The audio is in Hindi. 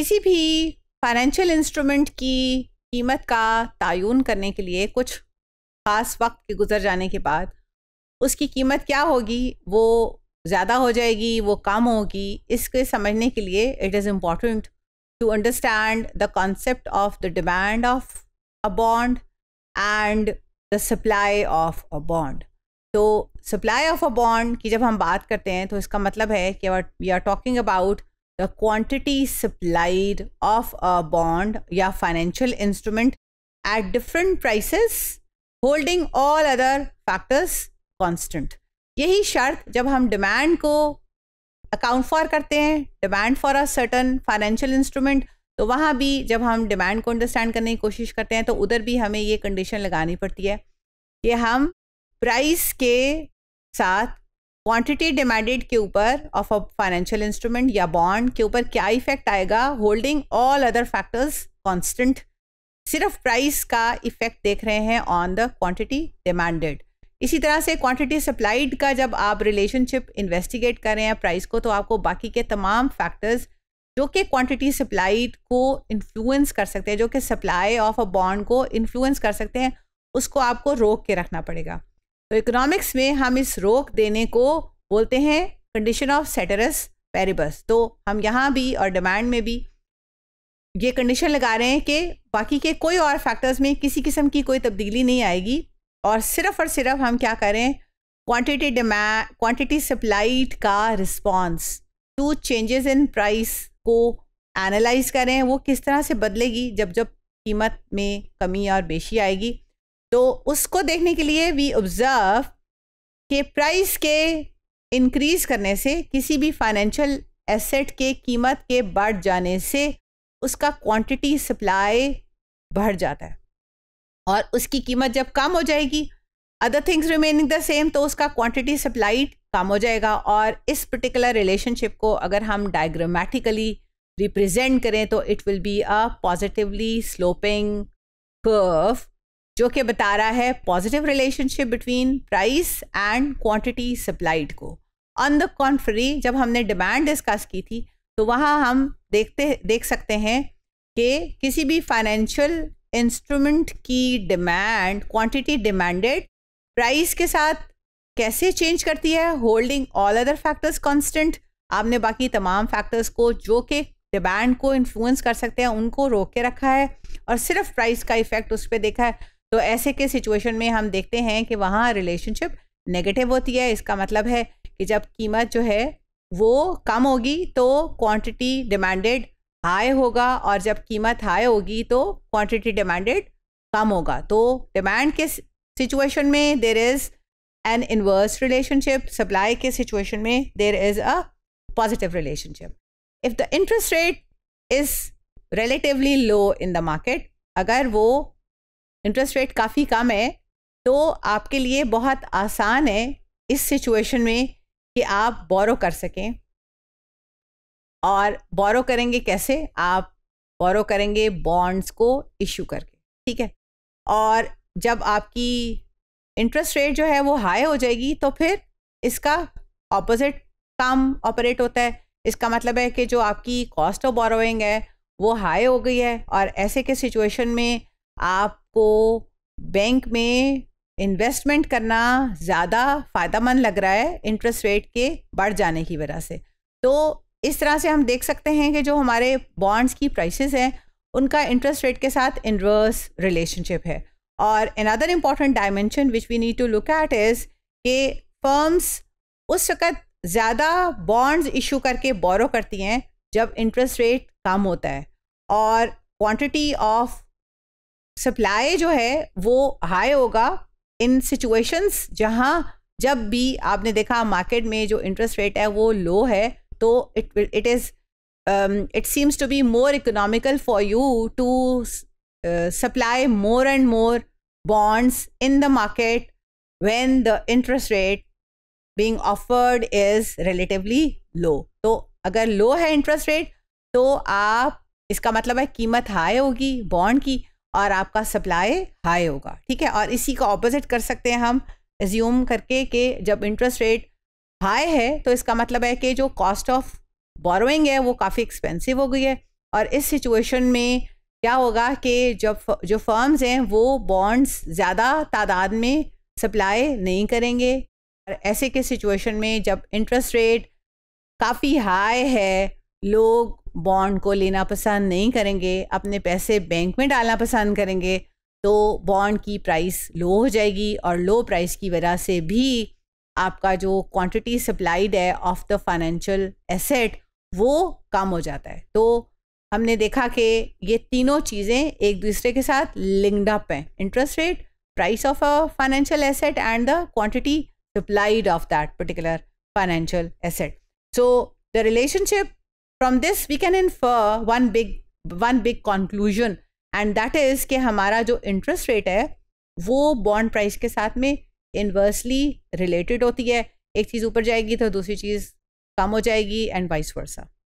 किसी भी फाइनेंशियल इंस्ट्रूमेंट की कीमत का तयन करने के लिए कुछ ख़ास वक्त के गुजर जाने के बाद उसकी कीमत क्या होगी वो ज़्यादा हो जाएगी वो कम होगी इसके समझने के लिए it is important to understand the concept of the demand of a bond and the supply of a bond तो सप्लाई ऑफ अ बॉन्ड की जब हम बात करते हैं तो इसका मतलब है कि we are talking about the quantity supplied of a bond या financial instrument at different prices holding all other factors constant यही शर्त जब हम डिमांड को अकाउंट फॉर करते हैं demand for a certain financial instrument तो वहाँ भी जब हम डिमांड को अंडरस्टैंड करने की कोशिश करते हैं तो उधर भी हमें ये कंडीशन लगानी पड़ती है कि हम प्राइस के साथ क्वांटिटी डिमांडेड के ऊपर ऑफ अ फाइनेंशियल इंस्ट्रूमेंट या बॉन्ड के ऊपर क्या इफेक्ट आएगा holding all other factors constant सिर्फ प्राइस का इफेक्ट देख रहे हैं ऑन द क्वांटिटी डिमांडेड इसी तरह से क्वांटिटी सप्लाइड का जब आप रिलेशनशिप इन्वेस्टिगेट कर रहे हैं प्राइस को तो आपको बाकी के तमाम फैक्टर्स जो कि क्वांटिटी सप्लाइड को इन्फ्लुएंस कर सकते हैं जो कि सप्लाई ऑफ अ बॉन्ड को इन्फ्लुएंस कर सकते हैं उसको आपको रोक के रखना पड़ेगा तो इकोनॉमिक्स में हम इस रोक देने को बोलते हैं कंडीशन ऑफ सेटरस पेरिबस तो हम यहाँ भी और डिमांड में भी ये कंडीशन लगा रहे हैं कि बाकी के कोई और फैक्टर्स में किसी किस्म की कोई तब्दीली नहीं आएगी और सिर्फ और सिर्फ हम क्या करें क्वांटिटी डिमांड क्वांटिटी सप्लाईड का response to changes in price को एनालाइज करें वो किस तरह से बदलेगी जब जब कीमत में कमी और बेशी आएगी तो उसको देखने के लिए वी ऑब्ज़र्व कि प्राइस के इंक्रीज़ करने से किसी भी फाइनेंशियल एसेट के कीमत के बढ़ जाने से उसका क्वांटिटी सप्लाई बढ़ जाता है और उसकी कीमत जब कम हो जाएगी other things remaining the same तो उसका क्वांटिटी सप्लाई कम हो जाएगा और इस पर्टिकुलर रिलेशनशिप को अगर हम डायग्रामेटिकली रिप्रेजेंट करें तो it will be a positively sloping curve जो कि बता रहा है positive relationship between price and quantity supplied को ऑन द कॉन्ट्री जब हमने डिमांड डिस्कस की थी तो वहाँ हम देखते देख सकते हैं कि किसी भी फाइनेंशियल इंस्ट्रूमेंट की डिमांड क्वांटिटी डिमांडेड प्राइस के साथ कैसे चेंज करती है holding all other factors constant आपने बाकी तमाम फैक्टर्स को जो कि डिमांड को इन्फ्लुएंस कर सकते हैं उनको रोक के रखा है और सिर्फ प्राइस का इफेक्ट उस पर देखा है तो ऐसे के सिचुएशन में हम देखते हैं कि वहाँ रिलेशनशिप नेगेटिव होती है इसका मतलब है कि जब कीमत जो है वो कम होगी तो क्वांटिटी डिमांडेड हाई होगा और जब कीमत हाई होगी तो क्वांटिटी डिमांडेड कम होगा तो डिमांड के सिचुएशन में there is an inverse relationship supply के सिचुएशन में there is a positive relationship if the interest rate is relatively low in the market अगर वो इंटरेस्ट रेट काफ़ी कम है तो आपके लिए बहुत आसान है इस सिचुएशन में कि आप बोरो कर सकें और बोरो करेंगे कैसे आप बोरो करेंगे बॉन्ड्स को इशू करके ठीक है और जब आपकी इंटरेस्ट रेट जो है वो हाई हो जाएगी तो फिर इसका ऑपोजिट काम ऑपरेट होता है इसका मतलब है कि जो आपकी कॉस्ट ऑफ बोरोइंग है वो हाई हो गई है और ऐसे के सिचुएशन में आप आपको बैंक में इन्वेस्टमेंट करना ज़्यादा मंद लग रहा है इंटरेस्ट रेट के बढ़ जाने की वजह से तो इस तरह से हम देख सकते हैं कि जो हमारे बॉन्ड्स की प्राइसेस हैं उनका इंटरेस्ट रेट के साथ इनवर्स रिलेशनशिप है और another important dimension which we need to look at is के फर्म्स उस वक़्त ज़्यादा बॉन्ड्स इशू करके बोरो करती हैं जब इंटरेस्ट रेट कम होता है और क्वांटिटी ऑफ सप्लाई जो है वो हाई होगा इन सिचुएशंस जहाँ जब भी आपने देखा मार्केट में जो इंटरेस्ट रेट है वो लो है तो it it is it seems to be more economical for you to supply more and more bonds in the market when the interest rate being offered is relatively low तो अगर लो है इंटरेस्ट रेट तो आप इसका मतलब है कीमत हाई होगी बॉन्ड की और आपका सप्लाई हाई होगा ठीक है और इसी का ऑपोजिट कर सकते हैं हम एज्यूम करके कि जब इंटरेस्ट रेट हाई है तो इसका मतलब है कि जो कॉस्ट ऑफ बोरोइंग है वो काफ़ी एक्सपेंसिव हो गई है और इस सिचुएशन में क्या होगा कि जब जो फर्म्स हैं वो बॉन्ड्स ज़्यादा तादाद में सप्लाई नहीं करेंगे और ऐसे के सिचुएशन में जब इंटरेस्ट रेट काफ़ी हाई है लोग बॉन्ड को लेना पसंद नहीं करेंगे अपने पैसे बैंक में डालना पसंद करेंगे तो बॉन्ड की प्राइस लो हो जाएगी और लो प्राइस की वजह से भी आपका जो क्वांटिटी सप्लाइड है ऑफ द फाइनेंशियल एसेट वो कम हो जाता है तो हमने देखा कि ये तीनों चीज़ें एक दूसरे के साथ लिंक्ड अप हैं interest rate price of a financial asset and the quantity supplied of that particular financial asset so the relationship from this we can in one big one big conclusion and that is कि हमारा जो इंटरेस्ट रेट है वो बॉन्ड प्राइस के साथ में इन्वर्सली रिलेटेड होती है एक चीज़ ऊपर जाएगी तो दूसरी चीज़ कम हो जाएगी एंड वाइस वर्सा